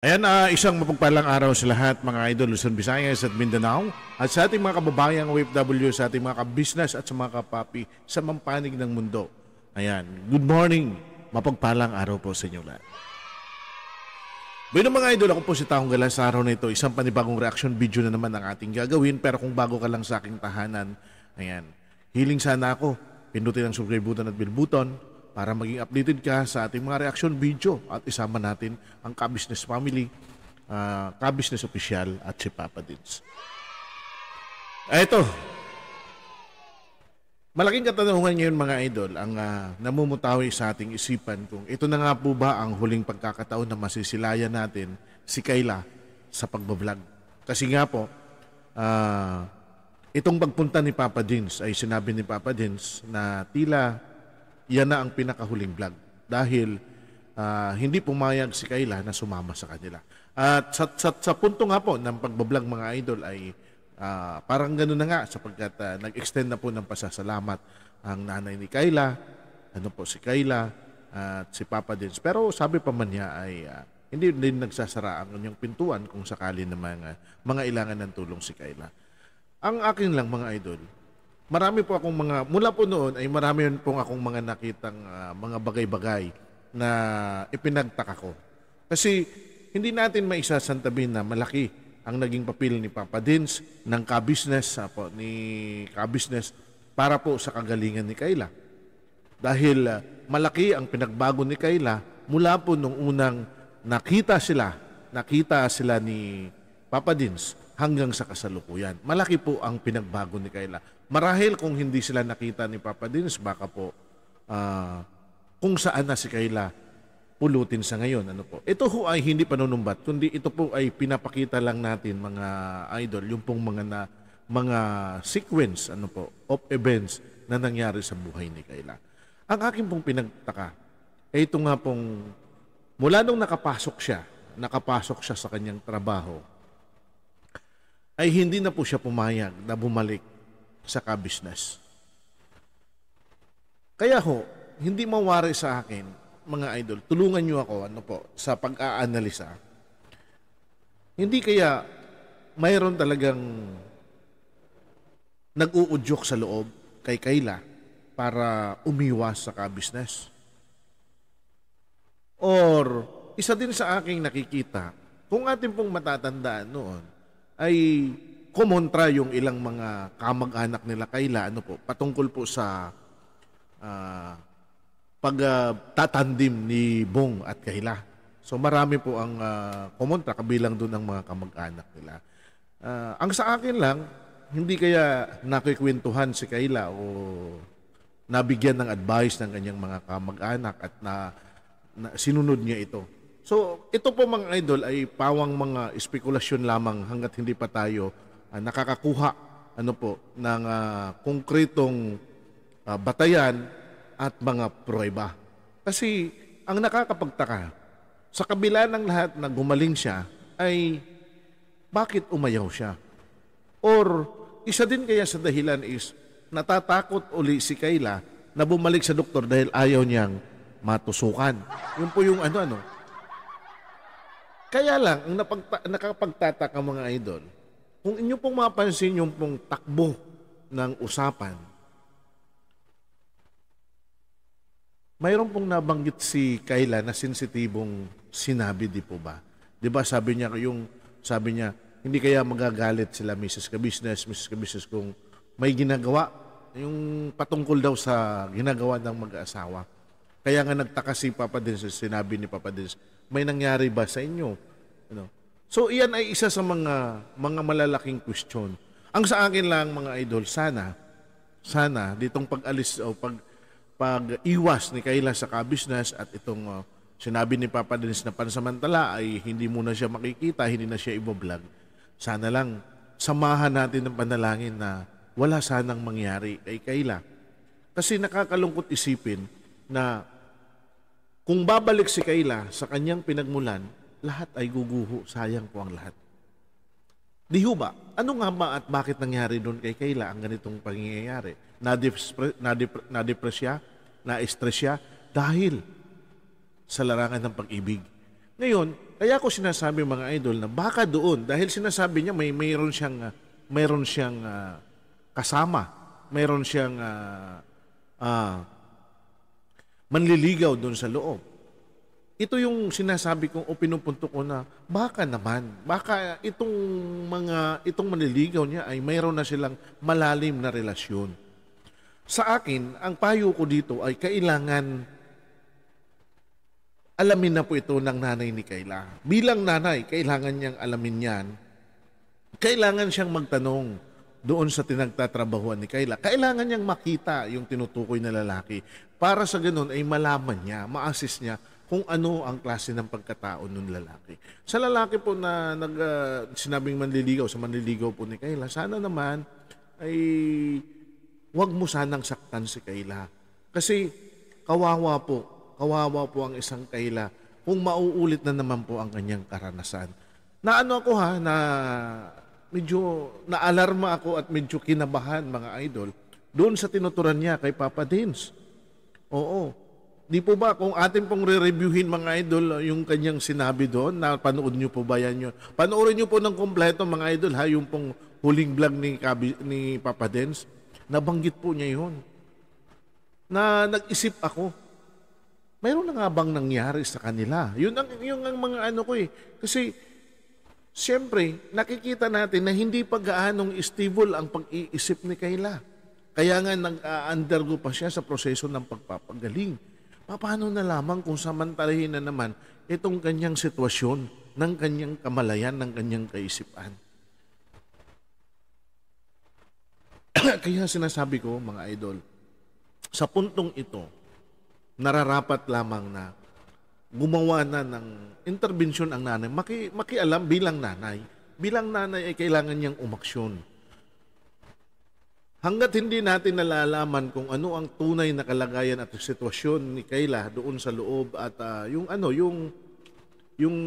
Ayan, uh, isang mapagpalang araw sa lahat mga idol Luzon, Visayas at Mindanao at sa ating mga kababayang OFW, sa ating mga kabisnes at sa mga kapapi sa mampanig ng mundo. Ayan, good morning. Mapagpalang araw po sa inyo lahat. Bueno mga idol, ako po si Tahong Galas sa araw na ito. Isang panibagong reaction video na naman ang ating gagawin pero kung bago ka lang sa aking tahanan, ayan, healing sana ako, pindutin ang subscribe button at bell button para maging updated ka sa ating mga reaction video at isama natin ang Kabusiness Family, uh, ah, Kabusiness Official at si Papa Dins. Ito, malaking katanungan ngayon mga idol ang uh, namumutawi sa ating isipan kung ito na nga po ba ang huling pagkakataon na masisilayan natin si Kayla sa pagbablog. Kasi nga po, uh, itong pagpunta ni Papa Dins ay sinabi ni Papa Dins na tila yan na ang pinakahuling vlog. Dahil uh, hindi pumayag si Kayla na sumama sa kanila. At sa, sa, sa punto nga po ng pagbablog mga idol ay uh, parang gano'n na nga sapagkat uh, nag-extend na po ng pasasalamat ang nanay ni Kayla, ano po si Kayla, at si Papa din. Pero sabi pa man niya ay uh, hindi din nagsasara ang kanyang pintuan kung sakali na mga, mga ilangan ng tulong si Kayla. Ang akin lang mga idol, marami po akong mga, mula po noon ay marami yun pong akong mga nakitang uh, mga bagay-bagay na ipinagtaka ko. Kasi hindi natin maisasantabi na malaki ang naging papel ni Papa Dins ng ka-business uh, po, ni ka-business para po sa kagalingan ni Kayla. Dahil uh, malaki ang pinagbago ni Kayla mula po nung unang nakita sila, nakita sila ni Papa Dins hanggang sa kasalukuyan. Malaki po ang pinagbago ni Kayla. Marahil kung hindi sila nakita ni Papa Dennis, baka po uh, kung saan na si Kayla pulutin sa ngayon. Ano po? Ito ho ay hindi panunumbat, kundi ito po ay pinapakita lang natin mga idol, yung pong mga na, mga sequence ano po, of events na nangyari sa buhay ni Kayla. Ang akin pong pinagtaka, ay eh, ito nga pong mula nung nakapasok siya, nakapasok siya sa kanyang trabaho, ay hindi na po siya pumayag na bumalik sa ka-business. Kaya ho, hindi mawari sa akin, mga idol, tulungan niyo ako ano po, sa pag-aanalisa. Hindi kaya mayroon talagang nag-uudyok sa loob kay Kayla para umiwas sa ka-business. Or, isa din sa aking nakikita, kung atin pong matatandaan noon, ay kumontra yung ilang mga kamag-anak nila kaila ano po patungkol po sa uh, pagtatandim uh, ni Bong at Kaila. So marami po ang uh, kumontra kabilang doon ang mga kamag-anak nila. Uh, ang sa akin lang, hindi kaya nakikwentuhan si Kayla o nabigyan ng advice ng kanyang mga kamag-anak at na, na sinunod niya ito. So, ito po mga idol ay pawang mga espekulasyon lamang hanggat hindi pa tayo uh, nakakakuha ano po ng uh, konkretong uh, batayan at mga pruweba. Kasi ang nakakapagtaka sa kabila ng lahat na gumaling siya ay bakit umayaw siya? Or isa din kaya sa dahilan is natatakot uli si Kayla na bumalik sa doktor dahil ayaw niyang matusukan. Yun po yung ano-ano kaya lang, ang napagta- nakapagtataka mga idol, kung inyo pong mapansin yung pong takbo ng usapan, mayroon pong nabanggit si Kayla na sensitibong sinabi, di po ba? Di ba sabi niya, yung sabi niya, hindi kaya magagalit sila Mrs. Kabisnes, Mrs. Kabisnes kung may ginagawa, yung patungkol daw sa ginagawa ng mag-asawa. Kaya nga nagtaka si Papa Dins, sinabi ni Papa Dins, may nangyari ba sa inyo? Ano? So iyan ay isa sa mga mga malalaking question. Ang sa akin lang mga idol, sana sana ditong pag-alis o pag pag-iwas ni Kayla sa ka-business at itong uh, sinabi ni Papa Dennis na pansamantala ay hindi muna siya makikita, hindi na siya ibo-vlog. Sana lang samahan natin ng panalangin na wala sanang mangyari kay Kayla. Kasi nakakalungkot isipin na kung babalik si Kayla sa kanyang pinagmulan, lahat ay guguho, sayang po ang lahat. Di ho ba? Ano nga ba at bakit nangyari doon kay Kayla ang ganitong pangyayari? Na-depress nadepress siya, na-stress siya dahil sa larangan ng pag-ibig. Ngayon, kaya ko sinasabi mga idol na baka doon dahil sinasabi niya may mayroon siyang ah, mayroon siyang uh, kasama, mayroon siyang uh, uh, manliligaw doon sa loob. Ito yung sinasabi kong o pinupunto ko na baka naman, baka itong mga, itong manliligaw niya ay mayroon na silang malalim na relasyon. Sa akin, ang payo ko dito ay kailangan alamin na po ito ng nanay ni Kayla. Bilang nanay, kailangan niyang alamin yan. Kailangan siyang magtanong doon sa tinagtatrabahuan ni Kayla. Kailangan niyang makita yung tinutukoy na lalaki para sa ganun ay malaman niya, ma-assist niya kung ano ang klase ng pagkatao ng lalaki. Sa lalaki po na nag, uh, sinabing manliligaw, sa manliligaw po ni Kayla, sana naman ay wag mo sanang saktan si Kayla. Kasi kawawa po, kawawa po ang isang Kayla kung mauulit na naman po ang kanyang karanasan. Na ano ako ha, na medyo naalarma ako at medyo kinabahan mga idol doon sa tinuturan niya kay Papa Dins. Oo. Di po ba kung atin pong re-reviewin mga idol ah, yung kanyang sinabi doon, na panood niyo po ba yan yun? Panoorin niyo po ng kompleto mga idol ha, yung pong huling vlog ni, Kabi, ni Papa Dens, nabanggit po niya yun. Na nag-isip ako, mayroon na nga bang nangyari sa kanila? Yun ang, yung ang mga ano ko eh. Kasi, siyempre, nakikita natin na hindi pa gaanong stable ang pag-iisip ni Kayla. Kaya nga nag-undergo pa siya sa proseso ng pagpapagaling. Paano na lamang kung samantalahin na naman itong kanyang sitwasyon ng kanyang kamalayan, ng kanyang kaisipan? Kaya sinasabi ko, mga idol, sa puntong ito, nararapat lamang na gumawa na ng intervensyon ang nanay. Maki, makialam bilang nanay. Bilang nanay ay kailangan niyang umaksyon Hanggat hindi natin nalalaman kung ano ang tunay na kalagayan at sitwasyon ni Kayla doon sa loob at uh, yung ano, yung yung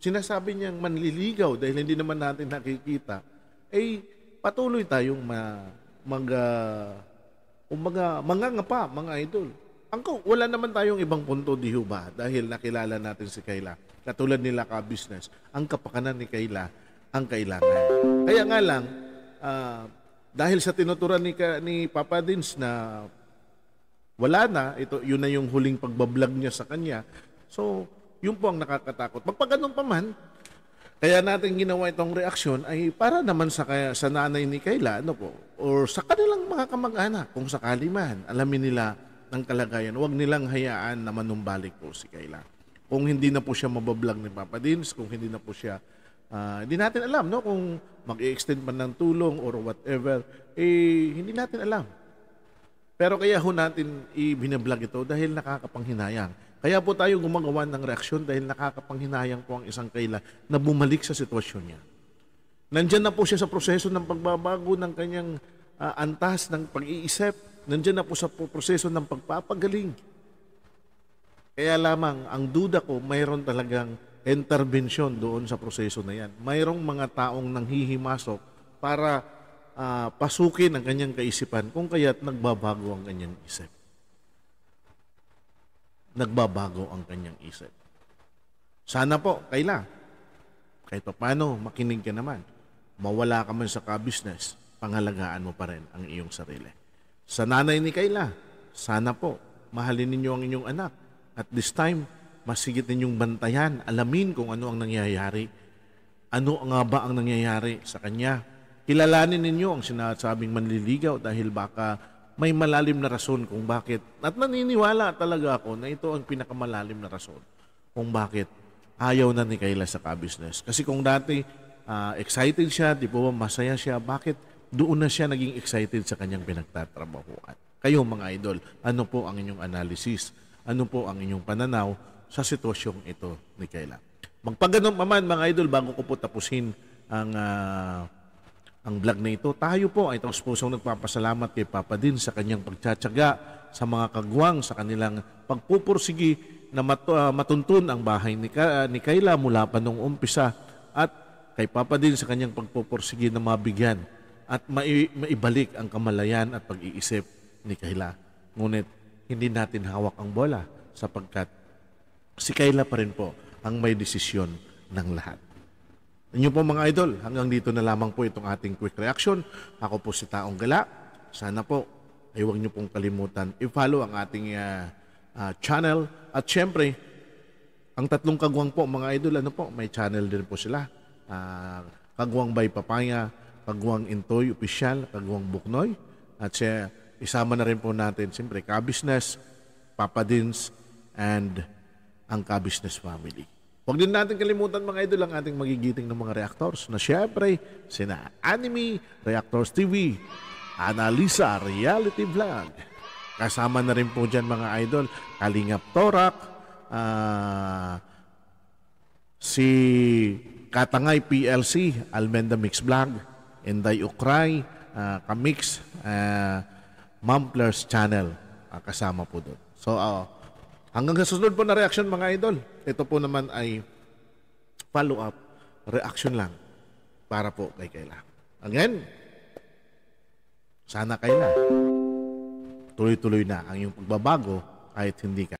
sinasabi niyang manliligaw dahil hindi naman natin nakikita, ay eh, patuloy tayong ma, mag, uh, ah, umaga, mga mga idol. Ang wala naman tayong ibang punto di ba? Dahil nakilala natin si Kayla. Katulad nila ka-business, ang kapakanan ni Kayla ang kailangan. Kaya nga lang, uh, dahil sa tinuturan ni, ni Papa Dins na wala na, ito, yun na yung huling pagbablog niya sa kanya. So, yun po ang nakakatakot. Magpaganong pa man, kaya natin ginawa itong reaksyon ay para naman sa, kaya, sa nanay ni Kayla, ano po, or sa kanilang mga kamag-anak, kung sakali man, alamin nila ng kalagayan, huwag nilang hayaan na manumbalik po si Kayla. Kung hindi na po siya mabablog ni Papa Dins, kung hindi na po siya Uh, hindi natin alam no kung mag-extend man ng tulong or whatever, eh hindi natin alam. Pero kaya ho natin ibinablog ito dahil nakakapanghinayang. Kaya po tayo gumagawa ng reaksyon dahil nakakapanghinayang po ang isang kaila na bumalik sa sitwasyon niya. nandiyan na po siya sa proseso ng pagbabago ng kanyang uh, antas ng pag-iisip. nandiyan na po sa proseso ng pagpapagaling. Kaya lamang, ang duda ko, mayroon talagang intervention doon sa proseso na yan. Mayroong mga taong nanghihimasok para uh, pasukin ang kanyang kaisipan kung kaya't nagbabago ang kanyang isip. Nagbabago ang kanyang isip. Sana po, kaila. Kahit pa paano, makinig ka naman. Mawala ka man sa ka-business, pangalagaan mo pa rin ang iyong sarili. Sa nanay ni Kayla, sana po, mahalin ninyo ang inyong anak. At this time, masigit ninyong bantayan, alamin kung ano ang nangyayari. Ano nga ba ang nangyayari sa kanya? Kilalanin ninyo ang sinasabing manliligaw dahil baka may malalim na rason kung bakit. At naniniwala talaga ako na ito ang pinakamalalim na rason kung bakit ayaw na ni Kayla sa ka-business. Kasi kung dati uh, excited siya, di ba masaya siya, bakit doon na siya naging excited sa kanyang pinagtatrabahuan? Kayo mga idol, ano po ang inyong analysis? Ano po ang inyong pananaw? sa sitwasyong ito ni Kayla. Magpaganon pa mga idol, bago ko po tapusin ang uh, ang vlog na ito, tayo po ay taus-pusong nagpapasalamat kay Papa Din sa kanyang pagtsatsaga sa mga kagwang, sa kanilang pagpupursigi na mat, uh, matuntun ang bahay ni, uh, ni Kayla mula pa nung umpisa at kay Papa Din sa kanyang pagpupursigi na mabigyan at mai, maibalik ang kamalayan at pag-iisip ni Kayla. Ngunit hindi natin hawak ang bola sapagkat Si Kayla pa rin po ang may desisyon ng lahat. Inyo po mga idol, hanggang dito na lamang po itong ating quick reaction. Ako po si Taong Gala. Sana po ay huwag niyo pong kalimutan i-follow ang ating uh, uh, channel. At syempre, ang tatlong kagwang po mga idol, ano po, may channel din po sila. Uh, kagwang by Papaya, Kagwang Intoy Official, Kagwang Buknoy. At siya, isama na rin po natin siyempre Kabisnes, Papadins, and ang Ka-Business Family. Huwag din natin kalimutan mga idol ang ating magigiting ng mga reactors na syempre sina Anime, Reactors TV, Analisa, Reality Vlog. Kasama na rin po dyan mga idol, Kalingap Torak, uh, si Katangay PLC, Almenda Mix Vlog, Inday Ukray, uh, Kamix, uh, Mumplers Channel uh, kasama po doon. So, uh, Hanggang sa susunod po na reaction mga idol. Ito po naman ay follow-up reaction lang para po kay Kayla. Again, sana Kayla, tuloy-tuloy na ang iyong pagbabago kahit hindi ka.